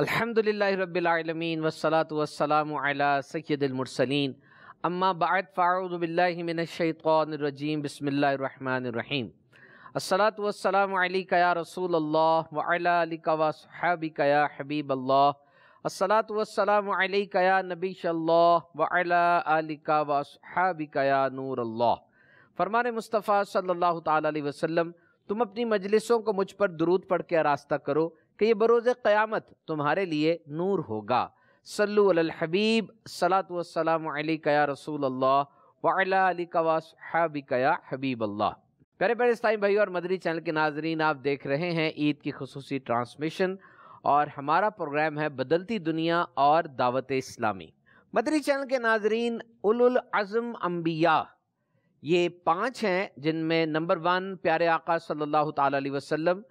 अल्हम्दुलिल्लाह रब्बिलआलमीन वस्सलातु वस्सलामु अला सय्यदिल मुरसलीन अम्मा बाद फ़ाउज़ु बिल्लाहि मिनश शैतानिर रजीम बिस्मिल्लाहिर रहमानिर रहीम अस्सलातु वस्सलामु अलैका या रसूल अल्लाह व अला अलिका व सहाबिका या हबीब अल्लाह अस्सलातु वस्सलामु अलैका या नबी अल्लाह व अला अलिका व सहाबिका या नूर अल्लाह फरमान मुस्तफ़ा सल्लल्लाहु अलैहि वसल्लम तुम अपनी मजलिसों को मुझ पर दुरूद पढ़ के आरास्ता करो कि ये बरोज़ क़यामत तुम्हारे लिए नूर होगा सल्लु अल हबीब सलात वसलाम या रसूल अल्लाह वलाबिकया हबीब अल्लाह प्यारे प्यारे इस्लामी भाई और मदरी चैनल के नाजरीन आप देख रहे हैं ईद की खसूसी ट्रांसमिशन और हमारा प्रोग्राम है बदलती दुनिया और दावत इस्लामी मदरी चैनल के नाजरीन उलुल अज़म अम्बिया ये पाँच हैं जिनमें नंबर वन प्यारे आका सल्लल्लाहु अलैहि वसल्लम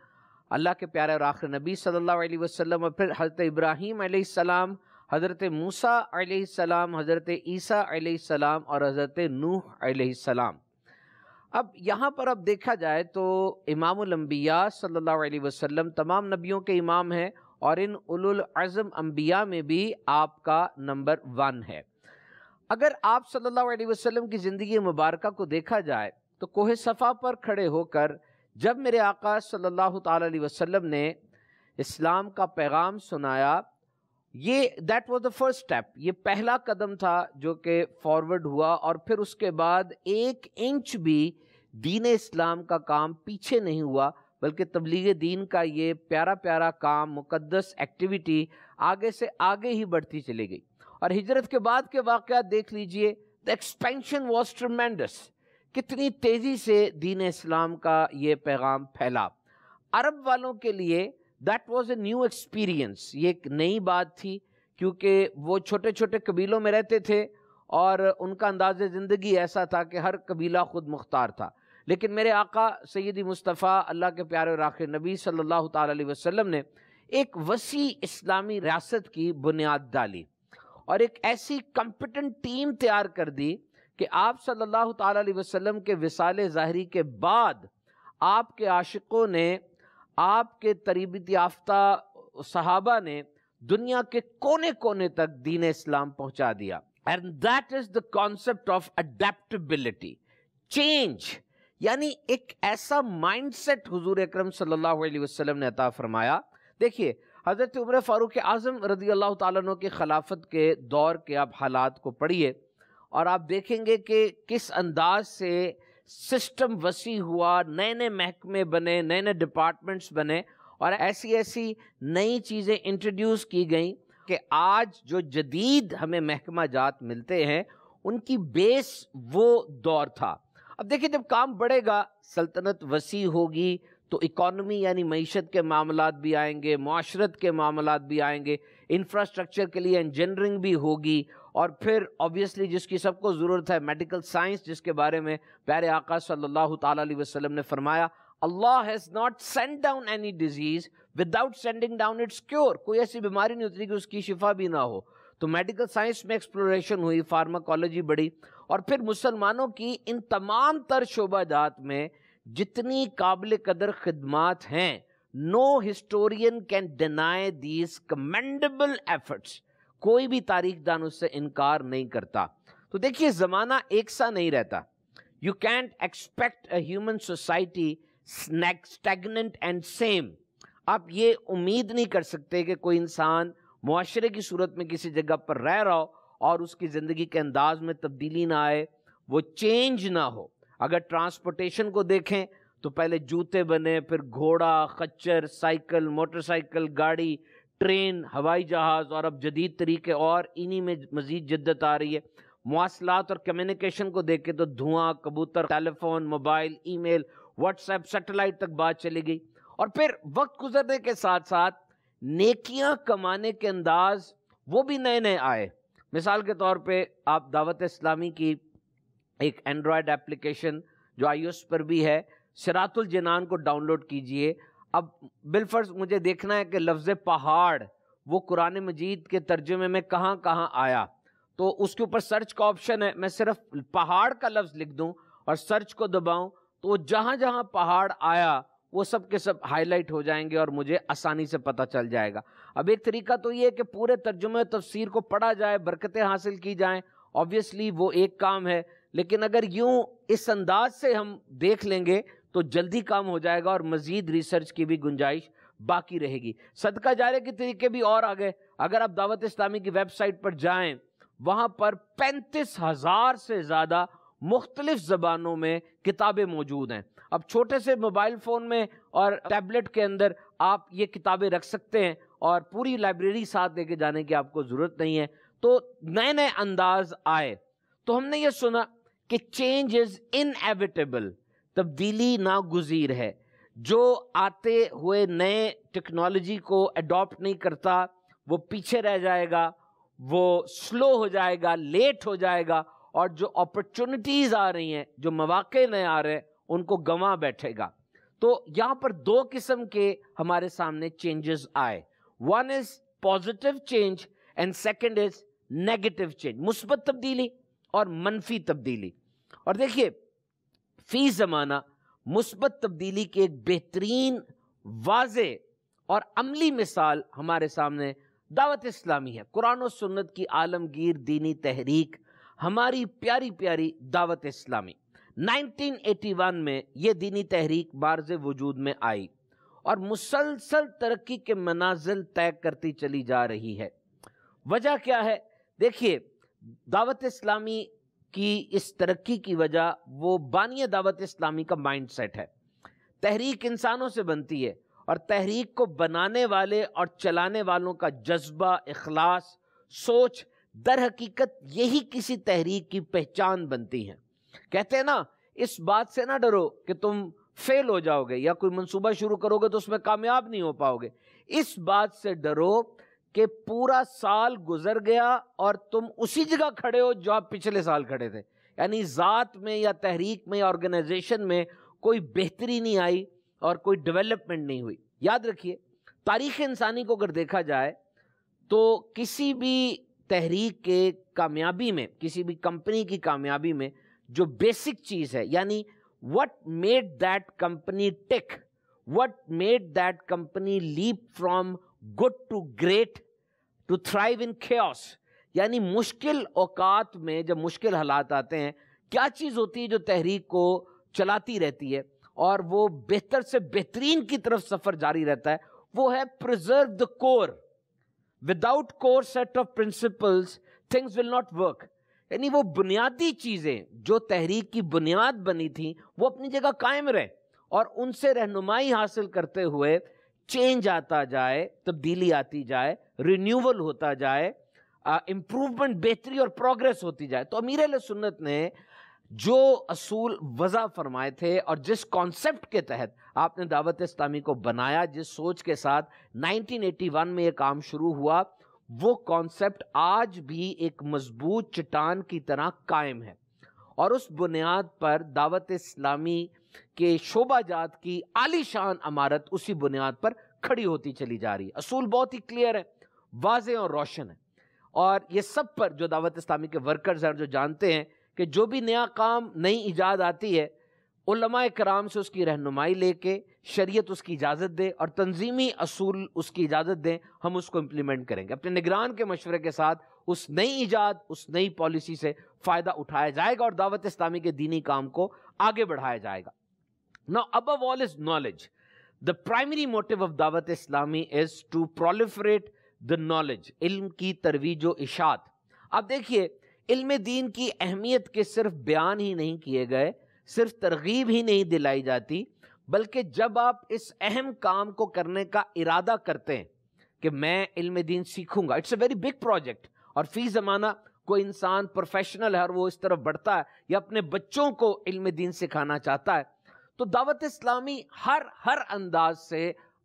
अल्लाह के प्यारे और आखिर नबी सल्लल्लाहु अलैहि वसल्लम और फिर हज़रत इब्राहीम अलैहिस्सलाम हज़रत मूसा अलैहिस्सलाम हज़रत ईसा अलैहिस्सलाम और हज़रत नूह अलैहिस्सलाम अब यहाँ पर अब देखा जाए तो इमामबिया सल्लल्लाहु अलैहि वसल्लम तमाम नबियों के इमाम हैं और इन उलुल अज़म अम्बिया में भी आपका नंबर वन है अगर आप सल्लल्लाहु अलैहि वसल्लम की ज़िंदगी मुबारक को देखा जाए तो कोह सफ़ा पर खड़े होकर जब मेरे आका सल्लल्लाहु अलैहि वसल्लम ने इस्लाम का पैगाम सुनाया ये that was the first step ये पहला कदम था जो कि फॉरवर्ड हुआ और फिर उसके बाद एक इंच भी दीन इस्लाम का काम पीछे नहीं हुआ बल्कि तबलीग दीन का ये प्यारा प्यारा काम मुकद्दस एक्टिविटी आगे से आगे ही बढ़ती चली गई और हिजरत के बाद के वाक़ देख लीजिए द एक्सपेंशन वॉज ट्रमेंडस कितनी तेज़ी से दीन इस्लाम का ये पैगाम फैला अरब वालों के लिए that was a new experience ये एक नई बात थी क्योंकि वो छोटे छोटे कबीलों में रहते थे और उनका अंदाज ज़िंदगी ऐसा था कि हर कबीला ख़ुद मुख्तार था लेकिन मेरे आका सैदी मुस्तफ़ा अल्लाह के प्यारे राख नबी सल्लल्लाहु अलैहि वसल्लम ने एक वसी इस्लामी रियासत की बुनियाद डाली और एक ऐसी कंपिटेंट टीम तैयार कर दी कि आप सल्लल्लाहु सल्ला वसल्लम के विसाल ज़ाहरी के बाद आपके आशिकों ने आपके तरीबत याफ्ता सहाबा ने दुनिया के कोने कोने तक दीन इस्लाम पहुंचा दिया and that is the concept of adaptability change यानी एक ऐसा माइंडसेट हुजूर अकरम सल्लल्लाहु अलैहि वसल्लम ने अता फरमाया देखिए हज़रत उम्र फ़ारूक आज़म रजी अल्लाह तु खिलाफत के दौर के आप हालात को पढ़िए और आप देखेंगे कि किस अंदाज से सिस्टम वसी हुआ नए नए महकमे बने नए नए डिपार्टमेंट्स बने और ऐसी ऐसी नई चीज़ें इंट्रोड्यूस की गई कि आज जो जदीद हमें महकमा जात मिलते हैं उनकी बेस वो दौर था अब देखिए जब काम बढ़ेगा सल्तनत वसी होगी तो इकॉनमी यानी मीशत के मामला भी आएंगे माशरत के मामला भी आएंगे इंफ्रास्ट्रक्चर के लिए इंजीनियरिंग भी होगी और फिर ऑब्वियसली जिसकी सबको ज़रूरत है मेडिकल साइंस जिसके बारे में प्यारे आका सल्लल्लाहु अलैहि वसल्लम ने फरमाया अल्लाह has not send down any disease without sending down its cure कोई ऐसी बीमारी नहीं होती कि उसकी शिफा भी ना हो तो मेडिकल साइंस में एक्सप्लोरेशन हुई फार्माकोलॉजी बढ़ी और फिर मुसलमानों की इन तमाम तर शोबाजात में जितनी काबिल कदर खदमात हैं no historian can deny these commendable efforts कोई भी तारीख दान उससे इनकार नहीं करता तो देखिए ज़माना एक सा नहीं रहता you can't expect a human society stagnant and same आप ये उम्मीद नहीं कर सकते कि कोई इंसान माशरे की सूरत में किसी जगह पर रह रहा हो और उसकी ज़िंदगी के अंदाज में तब्दीली ना आए वो चेंज ना हो अगर ट्रांसपोर्टेशन को देखें तो पहले जूते बने फिर घोड़ा खच्चर साइकिल मोटरसाइकिल गाड़ी ट्रेन हवाई जहाज़ और अब जदीद तरीके और इन्हीं में मज़ीद जद्दत आ रही है मवासलात और कम्युनिकेशन को देखें तो धुआं कबूतर telephone mobile email WhatsApp satellite तक बात चली गई और फिर वक्त गुजरने के साथ साथ नेकियां कमाने के अंदाज वो भी नए नए आए मिसाल के तौर पे आप दावत इस्लामी की एक एंड्रॉयड एप्लीकेशन जो आयुष पर भी है सरातुल जनान को डाउनलोड कीजिए अब बिलफर्ज मुझे देखना है कि लफ्ज़ पहाड़ वो कुरान मजीद के तर्जुमे में कहाँ कहाँ आया तो उसके ऊपर सर्च का ऑप्शन है मैं सिर्फ पहाड़ का लफ्ज़ लिख दूँ और सर्च को दबाऊँ तो वो जहाँ जहाँ पहाड़ आया वो सब के सब हाईलाइट हो जाएंगे और मुझे आसानी से पता चल जाएगा अब एक तरीका तो ये है कि पूरे तर्जुमे तफसीर को पढ़ा जाए बरकतें हासिल की जाएँ ऑब्वियसली वो एक काम है लेकिन अगर यूँ इस अंदाज से हम देख लेंगे तो जल्दी काम हो जाएगा और मज़ीद रिसर्च की भी गुंजाइश बाकी रहेगी सदका जारे के तरीके भी और आ गए अगर आप दावत इस्लामी की वेबसाइट पर जाएं वहाँ पर पैंतीस हज़ार से ज़्यादा मुख्तलिफ ज़बानों में किताबें मौजूद हैं अब छोटे से मोबाइल फ़ोन में और टैबलेट के अंदर आप ये किताबें रख सकते हैं और पूरी लाइब्रेरी साथ लेके जाने की आपको ज़रूरत नहीं है तो नए नए अंदाज आए तो हमने ये सुना कि चेंज इज़ इन एविटेबल तब्दीली नागुजीर है जो आते हुए नए टेक्नोलॉजी को अडोप्ट नहीं करता वो पीछे रह जाएगा वो स्लो हो जाएगा लेट हो जाएगा और जो अपॉर्चुनिटीज़ आ रही हैं जो मौाक़े नए आ रहे हैं उनको गंवा बैठेगा तो यहाँ पर दो किस्म के हमारे सामने चेंजेस आए one is positive change and second is negative change मुस्बत तब्दीली और मनफी तब्दीली और देखिए फ़ी ज़माना मुस्बत तब्दीली की एक बेहतरीन वाज और अमली मिसाल हमारे सामने दावत इस्लामी है कुरान और सुन्नत की आलमगीर दीनी तहरीक हमारी प्यारी प्यारी दावत इस्लामी 1981 में ये दीनी तहरीक बारज वजूद में आई और मुसलसल तरक्की के मनाजिल तय करती चली जा रही है वजह क्या है देखिए दावत इस्लामी की इस तरक्की की वजह वो बानिय दावत इस्लामी का माइंड सेट है तहरीक इंसानों से बनती है और तहरीक को बनाने वाले और चलाने वालों का जज्बा अखलास सोच दर हकीकत यही किसी तहरीक की पहचान बनती है कहते हैं ना इस बात से ना डरो कि तुम फेल हो जाओगे या कोई मंसूबा शुरू करोगे तो उसमें कामयाब नहीं हो पाओगे इस बात से डरो कि पूरा साल गुजर गया और तुम उसी जगह खड़े हो जो आप पिछले साल खड़े थे यानी ज़ात में या तहरीक में ऑर्गेनाइजेशन में कोई बेहतरी नहीं आई और कोई डेवलपमेंट नहीं हुई याद रखिए तारीख़ इंसानी को अगर देखा जाए तो किसी भी तहरीक के कामयाबी में किसी भी कंपनी की कामयाबी में जो बेसिक चीज़ है यानी what made that company take what made that company leap from good to great to thrive in chaos यानी मुश्किल औकात में जब मुश्किल हालात आते हैं क्या चीज़ होती है जो तहरीक को चलाती रहती है और वो बेहतर से बेहतरीन की तरफ सफर जारी रहता है वो है preserve the core without core set of principles things will not work यानी वो बुनियादी चीज़ें जो तहरीक की बुनियाद बनी थी वो अपनी जगह कायम रहे और उनसे रहनुमाई हासिल करते हुए चेंज आता जाए तब्दीली आती जाए रिन्यूअल होता जाए इम्प्रूवमेंट बेहतरी और प्रोग्रेस होती जाए तो अमीर सुन्नत ने जो असूल वज़ा फरमाए थे और जिस कॉन्सेप्ट के तहत आपने दावत इस्लामी को बनाया जिस सोच के साथ 1981 में ये काम शुरू हुआ वो कॉन्सेप्ट आज भी एक मजबूत चट्टान की तरह कायम है और उस बुनियाद पर दावत इस्लामी कि जात की आलीशान इमारत उसी बुनियाद पर खड़ी होती चली जा रही है असूल बहुत ही क्लियर है वाज और रोशन है और ये सब पर जो दावत इस्लामी के वर्कर्स हैं जो जानते हैं कि जो भी नया काम नई ईजाद आती है उलमा कराम से उसकी रहनुमाई लेके शरीयत उसकी इजाज़त दे और तंजीमी असूल उसकी इजाज़त दें हम उसको इम्प्लीमेंट करेंगे अपने निगरान के मशवरे के साथ उस नई ईजाद उस नई पॉलिसी से फ़ायदा उठाया जाएगा और दावत इस्लामी के दीनी काम को आगे बढ़ाया जाएगा Now, above all is knowledge. The primary motive of Dawat Islami is to proliferate the knowledge, ilm ki तरवीज इशात अब देखिए इल्म दीन की अहमियत के सिर्फ बयान ही नहीं किए गए सिर्फ तरगीब ही नहीं दिलाई जाती बल्कि जब आप इस अहम काम को करने का इरादा करते हैं कि मैं इल्म दीन सीखूंगा it's a very big project और फी ज़माना कोई इंसान प्रोफेशनल है और वो इस तरफ बढ़ता है या अपने बच्चों को इल्म दीन सिखाना चाहता है तो दावत इस्लामी हर हर अंदाज से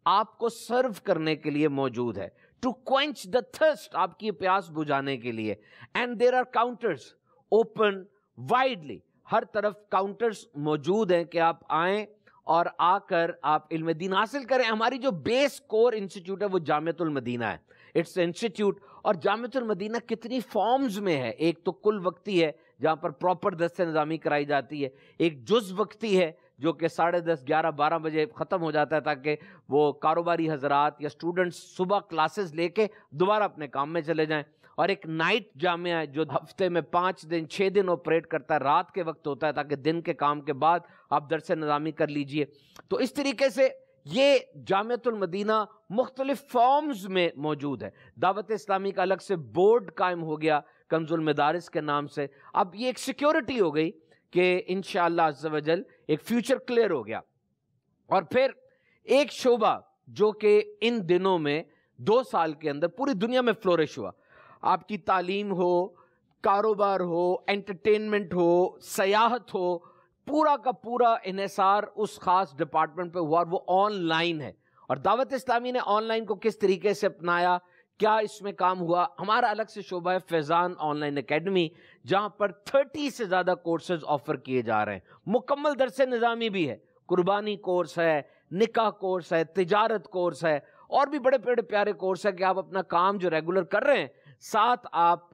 आपको सर्व करने के लिए मौजूद है टू क्वेंच द थर्स्ट आपकी प्यास बुझाने के लिए and there are counters open widely हर तरफ काउंटर्स मौजूद हैं कि आप आए और आकर आप इल्म दीन हासिल करें हमारी जो बेस कोर इंस्टीट्यूट है वो जामतुल मदीना है इट्स इंस्टीट्यूट और जामतुल मदीना कितनी फॉर्म्स में है एक तो कुल वक्ती है जहाँ पर प्रॉपर दस्त नज़ामी कराई जाती है एक जुज वक्ती है जो कि साढ़े दस ग्यारह बारह बजे ख़त्म हो जाता है ताकि वो कारोबारी हजरात या स्टूडेंट्स सुबह क्लासेस लेके दोबारा अपने काम में चले जाएं और एक नाइट जामिया है जो हफ्ते में पाँच दिन छः दिन ऑपरेट करता है रात के वक्त होता है ताकि दिन के काम के बाद आप दरस नज़ामी कर लीजिए तो इस तरीके से ये जामतुलमदीना मुख्तलिफ फॉर्म्स में मौजूद है दावत इस्लामी का अलग से बोर्ड कायम हो गया कंजुल मदारस के नाम से अब ये एक सिक्योरिटी हो गई कि इन शजल एक फ्यूचर क्लियर हो गया और फिर एक शोबा जो कि इन दिनों में दो साल के अंदर पूरी दुनिया में फ्लोरिश हुआ आपकी तालीम हो कारोबार हो एंटरटेनमेंट हो सयाहत हो पूरा का पूरा इन्हसार उस खास डिपार्टमेंट पे हुआ और वो ऑनलाइन है और दावत इस्लामी ने ऑनलाइन को किस तरीके से अपनाया क्या इसमें काम हुआ हमारा अलग से शोबा है फैज़ान ऑनलाइन एकेडमी जहां पर 30 से ज़्यादा कोर्सेज ऑफ़र किए जा रहे हैं मुकम्मल दरस निज़ामी भी है कुर्बानी कोर्स है निकाह कोर्स है तजारत कोर्स है और भी बड़े बड़े प्यारे कोर्स है कि आप अपना काम जो रेगुलर कर रहे हैं साथ आप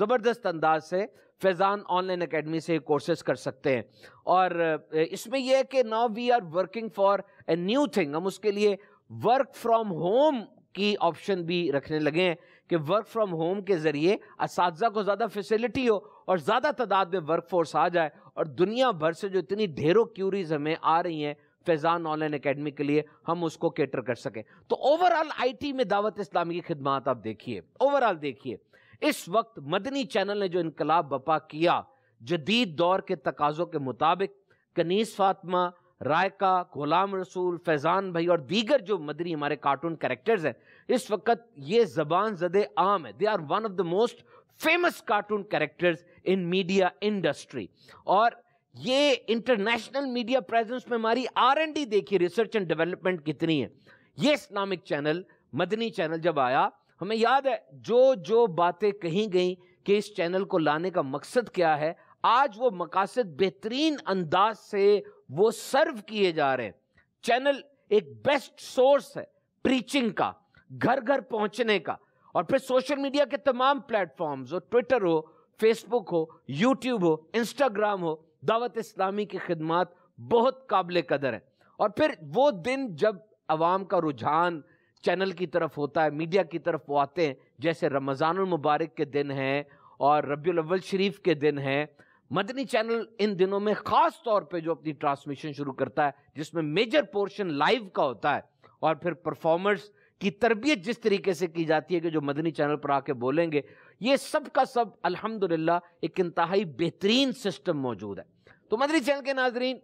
ज़बरदस्त अंदाज से फैज़ान ऑनलाइन अकेडमी से कोर्सेज कर सकते हैं और इसमें यह है कि now we are working for a new thing हम उसके लिए वर्क फ्रॉम होम की ऑप्शन भी रखने लगे हैं कि वर्क फ्रॉम होम के ज़रिए इस को ज़्यादा फैसिलिटी हो और ज़्यादा तादाद में वर्क फोर्स आ जाए और दुनिया भर से जो इतनी ढेरों क्यूरीज हमें आ रही हैं फैज़ान ऑनलाइन अकेडमी के लिए हम उसको केटर कर सकें तो ओवरऑल आईटी में दावत इस्लामी की खिदमत आप देखिए ओवरऑल देखिए इस वक्त मदनी चैनल ने जो इनकलाब बपा किया जदीद दौर के तकाजों के मुताबिक कनीस फातमा रायका गुलाम रसूल फैज़ान भाई और दीगर जो मदरी हमारे कार्टून करेक्टर्स हैं इस वक्त ये ज़बान ज़द आम है they are one of the most famous cartoon characters in media industry और ये इंटरनेशनल मीडिया प्रेजेंस में हमारी आर एन डी देखी रिसर्च एंड डेवलपमेंट कितनी है ये इस्लामिक चैनल मदनी चैनल जब आया हमें याद है जो जो बातें कही गई कि इस चैनल को लाने का मकसद क्या है आज वो मकासद बेहतरीन अंदाज से वो सर्व किए जा रहे हैं चैनल एक बेस्ट सोर्स है प्रीचिंग का घर घर पहुंचने का और फिर सोशल मीडिया के तमाम प्लेटफॉर्म्स हो ट्विटर हो फेसबुक हो यूट्यूब हो इंस्टाग्राम हो दावत इस्लामी की खिदमत बहुत काबिल कदर है और फिर वो दिन जब आवाम का रुझान चैनल की तरफ होता है मीडिया की तरफ वो आते हैं जैसे रमज़ान मुबारक के दिन हैं और रबी अव्वल शरीफ के दिन हैं मदनी चैनल इन दिनों में खास तौर पे जो अपनी ट्रांसमिशन शुरू करता है जिसमें मेजर पोर्शन लाइव का होता है और फिर परफॉर्मर्स की तरबियत जिस तरीके से की जाती है कि जो मदनी चैनल पर आके बोलेंगे ये सब का सब अल्हम्दुलिल्लाह एक इंतहाई बेहतरीन सिस्टम मौजूद है तो मदनी चैनल के नाजरीन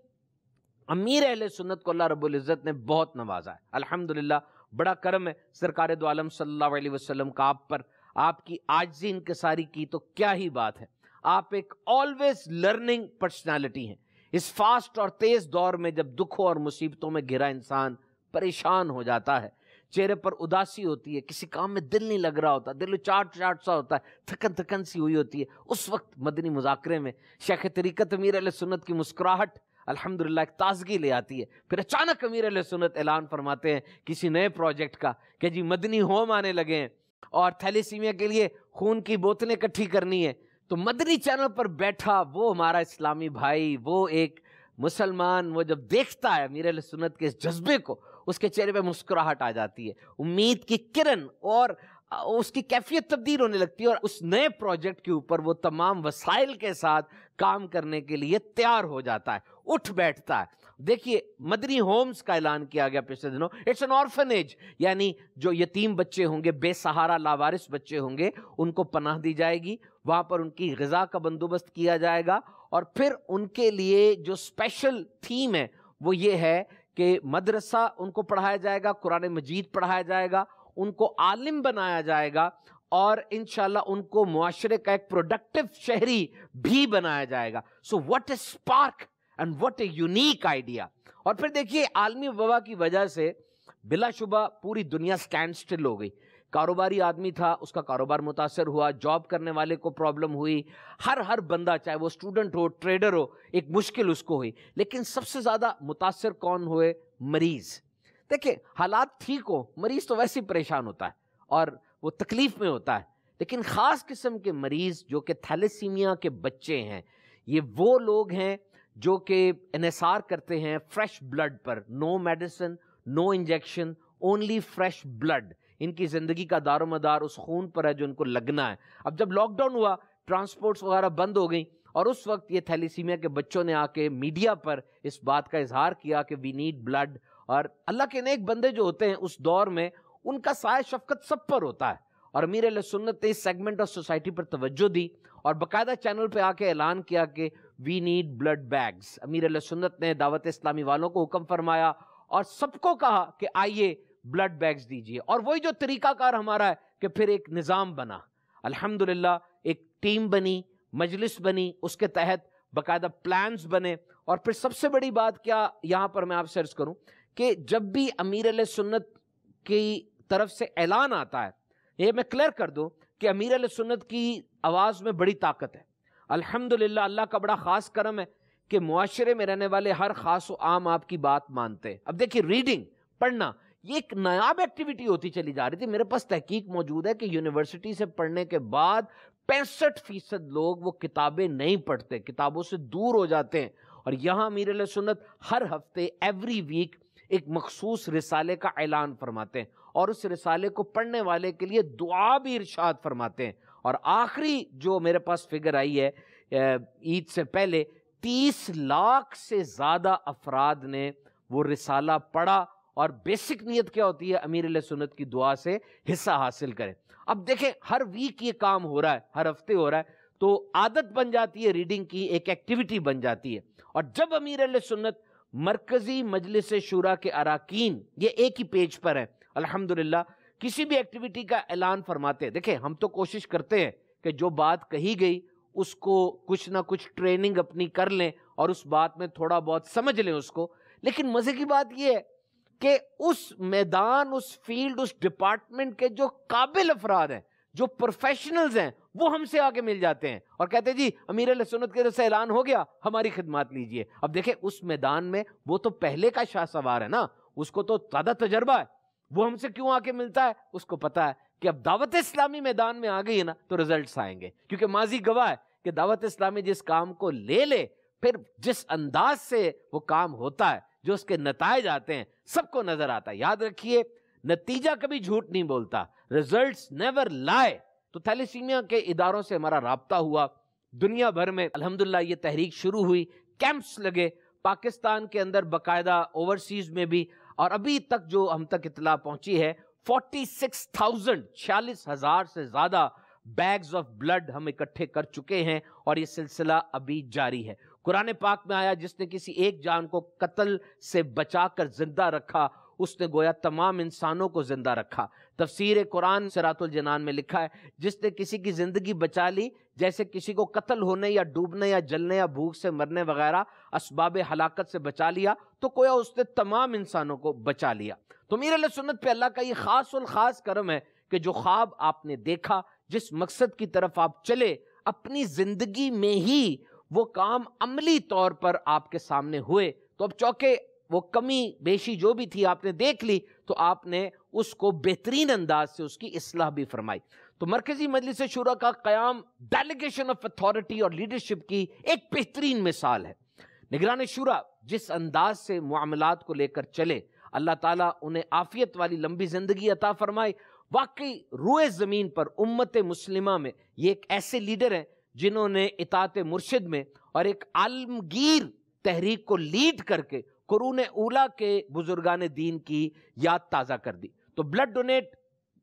अमीर अहल सुन्नत को अल्लाह रबुल्ज़त ने बहुत नवाजा है अल्हम्दुलिल्लाह बड़ा करम है सरकार दो आलम सल्लल्लाहु अलैहि वसल्लम का आप पर आपकी आजी इनकसारी की तो क्या ही बात है आप एक ऑलवेज लर्निंग पर्सनैलिटी हैं इस फास्ट और तेज दौर में जब दुखों और मुसीबतों में घिरा इंसान परेशान हो जाता है चेहरे पर उदासी होती है किसी काम में दिल नहीं लग रहा होता दिल चाट चाट सा होता है थकन थकन सी हुई होती है उस वक्त मदनी मुजाकरे में शेख तरीकत अमीर सुन्नत की मुस्कुराहट अल्हम्दुलिल्लाह एक ताजगी ले आती है फिर अचानक अमीर सुन्नत ऐलान फरमाते हैं किसी नए प्रोजेक्ट का कि जी मदनी होम आने लगे हैं और थैलीसीमिया के लिए खून की बोतलें इकट्ठी करनी है तो मदनी चैनल पर बैठा वो हमारा इस्लामी भाई वो एक मुसलमान वो जब देखता है मीर सुन्नत के इस जज्बे को उसके चेहरे पे मुस्कुराहट आ जाती है उम्मीद की किरण और उसकी कैफियत तब्दील होने लगती है और उस नए प्रोजेक्ट के ऊपर वो तमाम वसाइल के साथ काम करने के लिए तैयार हो जाता है उठ बैठता है देखिए मदनी होम्स का ऐलान किया गया पिछले दिनों इट्स एन ऑर्फनेज यानी जो यतीम बच्चे होंगे बेसहारा लावारिस बच्चे होंगे उनको पनाह दी जाएगी वहाँ पर उनकी गज़ा का बंदोबस्त किया जाएगा और फिर उनके लिए जो स्पेशल थीम है वो ये है कि मदरसा उनको पढ़ाया जाएगा कुरान मजीद पढ़ाया जाएगा उनको आलिम बनाया जाएगा और इन उनको मुआरे का एक प्रोडक्टिव शहरी भी बनाया जाएगा so what a spark and what a unique idea और फिर देखिए आलमी वबा की वजह से बिलाशुबा पूरी दुनिया स्टैंड स्टिल हो गई कारोबारी आदमी था उसका कारोबार मुतासर हुआ जॉब करने वाले को प्रॉब्लम हुई हर हर बंदा चाहे वो स्टूडेंट हो ट्रेडर हो एक मुश्किल उसको हुई लेकिन सबसे ज़्यादा मुतासर कौन हुए मरीज़ देखिए हालात ठीक हो मरीज तो वैसे ही परेशान होता है और वो तकलीफ में होता है लेकिन ख़ास किस्म के मरीज़ जो कि थैलेसीमिया के बच्चे हैं ये वो लोग हैं जो कि इसार करते हैं फ्रेश ब्लड पर no medicine no injection only fresh blood इनकी ज़िंदगी का दारो मदार उस खून पर है जो इनको लगना है अब जब लॉकडाउन हुआ ट्रांसपोर्ट्स वगैरह बंद हो गई और उस वक्त ये थैलीसीमिया के बच्चों ने आके मीडिया पर इस बात का इजहार किया कि वी नीड ब्लड और अल्लाह के नेक बंदे जो होते हैं उस दौर में उनका साय शफकत सब पर होता है और मीर सुन्नत ने इस सेगमेंट ऑफ सोसाइटी पर तवज्जो दी और बाकायदा चैनल पे आके ऐलान किया कि वी नीड ब्लड बैग्स अमीर सुन्नत ने दावत इस्लामी वालों को हुक्म फरमाया और सबको कहा कि आइए ब्लड बैग्स दीजिए और वही जो तरीकाकार हमारा है कि फिर एक निज़ाम बना अल्हम्दुलिल्लाह एक टीम बनी मजलिस बनी उसके तहत बकायदा प्लान्स बने और फिर सबसे बड़ी बात क्या यहाँ पर मैं आपसे अर्ज करूँ कि जब भी अमीर सुन्नत की तरफ से ऐलान आता है ये मैं क्लियर कर दूं कि अमीर सुन्नत की आवाज़ में बड़ी ताकत है अल्हम्दुलिल्लाह अल्लाह का बड़ा ख़ास करम है कि माशरे में रहने वाले हर खास व आम आपकी बात मानते हैं अब देखिए रीडिंग पढ़ना ये एक नायाब एक्टिविटी होती चली जा रही थी मेरे पास तहकीक मौजूद है कि यूनिवर्सिटी से पढ़ने के बाद पैंसठ फीसद लोग वो किताबें नहीं पढ़ते किताबों से दूर हो जाते हैं और यहाँ अमीर सुन्नत हर हफ्ते एवरी वीक एक मखसूस रिसाले का ऐलान फरमाते हैं और उस रिसाले को पढ़ने वाले के लिए दुआ भी इरशाद फरमाते हैं और आखिरी जो मेरे पास फिगर आई है ईद से पहले तीस लाख से ज़्यादा अफराद ने वो रिसाला पढ़ा और बेसिक नीयत क्या होती है अमीर सुन्नत की दुआ से हिस्सा हासिल करें अब देखें हर वीक ये काम हो रहा है हर हफ्ते हो रहा है तो आदत बन जाती है रीडिंग की एक एक्टिविटी बन जाती है और जब अमीर सुन्नत मरकजी मजलिस शुरा के अरकान ये एक ही पेज पर है अल्हम्दुलिल्लाह किसी भी एक्टिविटी का ऐलान फरमाते हैं देखें हम तो कोशिश करते हैं कि जो बात कही गई उसको कुछ ना कुछ ट्रेनिंग अपनी कर लें और उस बात में थोड़ा बहुत समझ लें उसको लेकिन मज़े की बात यह है कि उस मैदान उस फील्ड उस डिपार्टमेंट के जो काबिल अफराद हैं जो प्रोफेशनल्स हैं वो हमसे आके मिल जाते हैं और कहते हैं जी अमीर सुनत के से ऐलान हो गया हमारी खिदमत लीजिए अब देखे उस मैदान में वो तो पहले का शाह सवार है ना उसको तो ज़्यादा तजर्बा है वो हमसे क्यों आके मिलता है उसको पता है कि अब दावत इस्लामी मैदान में आ गई है ना तो रिजल्ट आएंगे क्योंकि माजी गवाह है कि दावत इस्लामी जिस काम को ले ले फिर जिस अंदाज से वो काम होता है जो उसके नतज आते हैं सबको नजर आता है याद रखिए नतीजा कभी झूठ नहीं बोलता रिजल्ट नेवर लाए तो थैलीसीमिया के इदारों से हमारा रबता हुआ दुनिया भर में अलहमदिल्ला ये तहरीक शुरू हुई कैंप्स लगे पाकिस्तान के अंदर बाकायदा ओवरसीज़ में भी और अभी तक जो हम तक इतला पहुंची है फोर्टी सिक्स थाउजेंड छियालीस हज़ार से ज़्यादा बैग्स ऑफ ब्लड हम इकट्ठे कर चुके हैं और ये सिलसिला अभी जारी है कुरान पाक में आया जिसने किसी एक जान को कत्ल से बचाकर जिंदा रखा उसने गोया तमाम इंसानों को जिंदा रखा तफसीर कुरान सरातुल जनान में लिखा है जिसने किसी की ज़िंदगी बचा ली जैसे किसी को कत्ल होने या डूबने या जलने या भूख से मरने वगैरह इसबाब हलाकत से बचा लिया तो गोया उसने तमाम इंसानों को बचा लिया तो मीर सुन्नत पे अल्लाह का ये खास और ख़ास करम है कि जो ख्वाब आपने देखा जिस मकसद की तरफ आप चले अपनी ज़िंदगी में ही वो काम अमली तौर पर आपके सामने हुए तो अब चौके वो कमी बेशी जो भी थी आपने देख ली तो आपने उसको बेहतरीन अंदाज से उसकी असलाह भी फरमाई तो मरकजी मजलिस शुरा का क्याम डेलीगेशन ऑफ अथॉरिटी और लीडरशिप की एक बेहतरीन मिसाल है निगरान शुरा जिस अंदाज से मामला को लेकर चले अल्लाह ताली उन्हें आफियत वाली लंबी ज़िंदगी अता फरमाई वाकई रुए ज़मीन पर उम्मत मुस्लिमा में ये एक ऐसे लीडर हैं जिन्होंने इतात मुर्शद में और एक आलमगीर तहरीक को लीड करके करून ओला के बुजुर्गान दीन की याद ताज़ा कर दी तो ब्लड डोनेट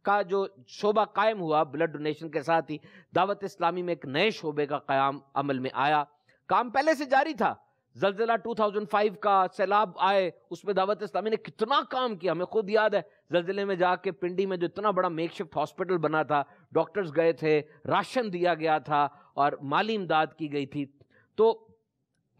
का जो शोबा कायम हुआ ब्लड डोनेशन के साथ ही दावत इस्लामी में एक नए शोबे का क्याम अमल में आया काम पहले से जारी था जलजिला 2005 का सैलाब आए उसमें दावत इस्लामी ने कितना काम किया हमें खुद याद है जलजिले में जाके पिंडी में जो इतना बड़ा मेकशिफ्ट हॉस्पिटल बना था डॉक्टर्स गए थे राशन दिया गया था और माली इमदाद की गई थी तो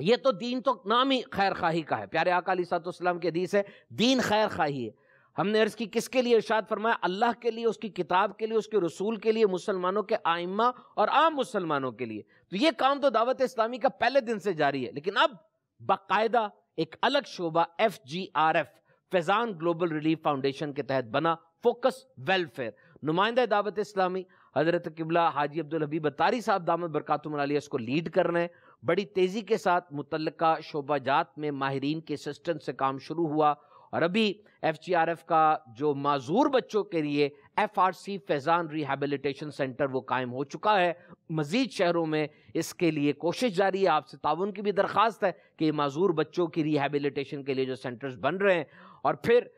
ये तो दीन तो नाम ही खैर खाही का है प्यारे अकाली सलाम की हदीस है दीन खैर खाही है हमने अर्ज की किसके लिए इर्शाद फरमाया अल्लाह के लिए उसकी किताब के लिए उसके रसूल के लिए मुसलमानों के आइम्मा और आम मुसलमानों के लिए तो ये काम तो दावत इस्लामी का पहले दिन से जारी है लेकिन अब बाकायदा एक अलग शोबा F G R F Faizan global relief foundation के तहत बना फोकस वेलफेयर नुमाइंदा दावत इस्लामी हजरत किबला हाजी अब्दुल हबीब तारी साहब दामद बरकातुमल इसको लीड कर रहे हैं बड़ी तेज़ी के साथ मुतल शोबा जात में माहरीन के असिस्टेंस से काम शुरू हुआ और अभी एफ जी आर एफ का जो माजूर बच्चों के लिए F R C Faizan rehabilitation centre वो कायम हो चुका है मज़ीद शहरों में इसके लिए कोशिश जारी है आपसे ताउन की भी दरख्वास्त है कि माजूर बच्चों की रिहेबिलिटेशन के लिए जो सेंटर्स बन रहे हैं और फिर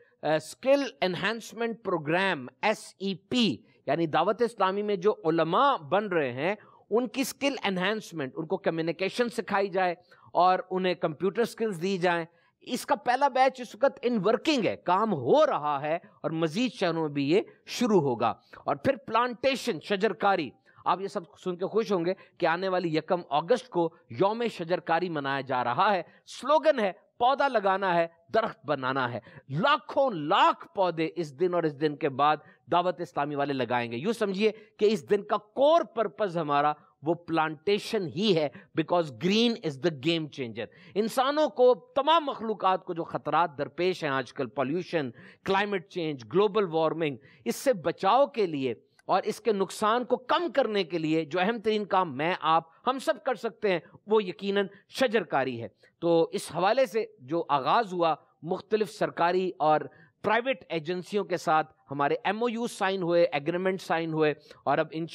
skill enhancement programme S E P यानी दावत इस्लामी में जो उलमा बन रहे हैं उनकी स्किल एनहेंसमेंट उनको कम्युनिकेशन सिखाई जाए और उन्हें कंप्यूटर स्किल्स दी जाए इसका पहला बैच इस वक्त इन वर्किंग है काम हो रहा है और मजीद शहरों में भी ये शुरू होगा और फिर प्लांटेशन शजरकारी आप ये सब सुन के खुश होंगे कि आने वाली यकम अगस्त को योम शजरकारी मनाया जा रहा है स्लोगन है पौधा लगाना है दरख्त बनाना है लाखों लाख पौधे इस दिन और इस दिन के बाद दावत इस्लामी वाले लगाएंगे यूँ समझिए कि इस दिन का कोर पर्पज़ हमारा वो प्लांटेशन ही है because green is the game changer इंसानों को तमाम मखलूक को जो खतरात दरपेश हैं आजकल pollution climate change global warming इससे बचाव के लिए और इसके नुकसान को कम करने के लिए जो अहम तरीन काम मैं आप हम सब कर सकते हैं वो यकीनन शजरकारी है तो इस हवाले से जो आगाज़ हुआ मुख्तलिफ सरकारी और प्राइवेट एजेंसियों के साथ हमारे एम ओ यू साइन हुए एग्रीमेंट साइन हुए और अब इन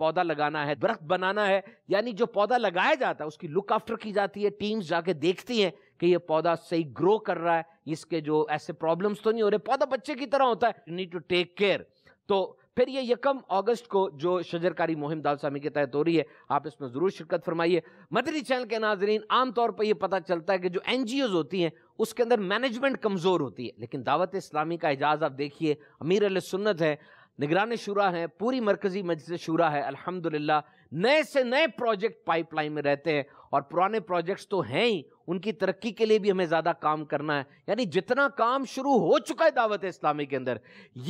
पौधा लगाना है दरख्त बनाना है यानी जो पौधा लगाया जाता है उसकी लुक आफ्टर की जाती है टीम्स जाके देखती हैं कि ये पौधा सही ग्रो कर रहा है इसके जो ऐसे प्रॉब्लम्स तो नहीं हो रहे पौधा बच्चे की तरह होता है you need to take care तो फिर ये यकम अगस्त को जो शजरकारी मुहिम स्वामी के तहत हो रही है आप इसमें ज़रूर शिरकत फरमाइए मदरी चैनल के नाजरीन आमतौर पर यह पता चलता है कि जो एन होती हैं उसके अंदर मैनेजमेंट कमज़ोर होती है लेकिन दावत इस्लामी का एजाज़ आप देखिए अमीर सुन्नत है निगरान शुरा है पूरी मरकज़ी मजलिस शुरा है अल्हम्दुलिल्लाह नए से नए प्रोजेक्ट पाइपलाइन में रहते हैं और पुराने प्रोजेक्ट्स तो हैं ही उनकी तरक्की के लिए भी हमें ज़्यादा काम करना है यानी जितना काम शुरू हो चुका है दावत इस्लामी के अंदर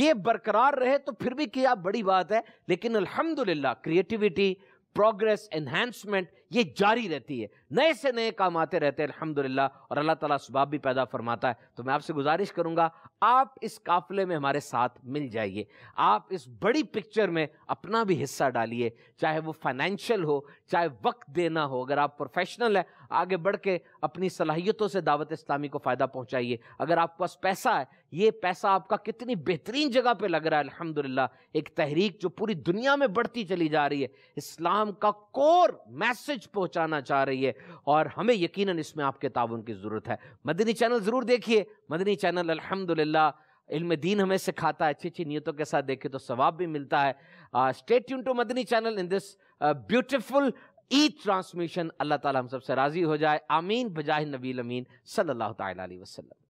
ये बरकरार रहे तो फिर भी क्या बड़ी बात है लेकिन अल्हम्दुलिल्लाह क्रिएटिविटी प्रोग्रेस एनहेंसमेंट ये जारी रहती है नए से नए काम आते रहते हैं अलहमदिल्ला और अल्लाह ताला सुबाब भी पैदा फरमाता है तो मैं आपसे गुजारिश करूंगा आप इस काफिले में हमारे साथ मिल जाइए आप इस बड़ी पिक्चर में अपना भी हिस्सा डालिए चाहे वो फाइनेंशियल हो चाहे वक्त देना हो अगर आप प्रोफेशनल है आगे बढ़ के अपनी सलाहियतों से दावत इस्लामी को फ़ायदा पहुँचाइए अगर आपके पास पैसा है ये पैसा आपका कितनी बेहतरीन जगह पर लग रहा है अलहमदिल्ला एक तहरीक जो पूरी दुनिया में बढ़ती चली जा रही है इस्लाम का कोर मैसेज मैसेज पहुंचाना चाह रही है और हमें यकीनन इसमें आपके ताउन की ज़रूरत है मदनी चैनल ज़रूर देखिए मदनी चैनल अल्हम्दुलिल्लाह इल्म दीन हमें सिखाता है अच्छी अच्छी नीयतों के साथ देखे तो सवाब भी मिलता है स्टेट यून to Madani channel in this beautiful ई ट्रांसमिशन अल्लाह ताला हम सबसे राज़ी हो जाए आमीन बजाह नबी अमीन सल अल्लाह तसलम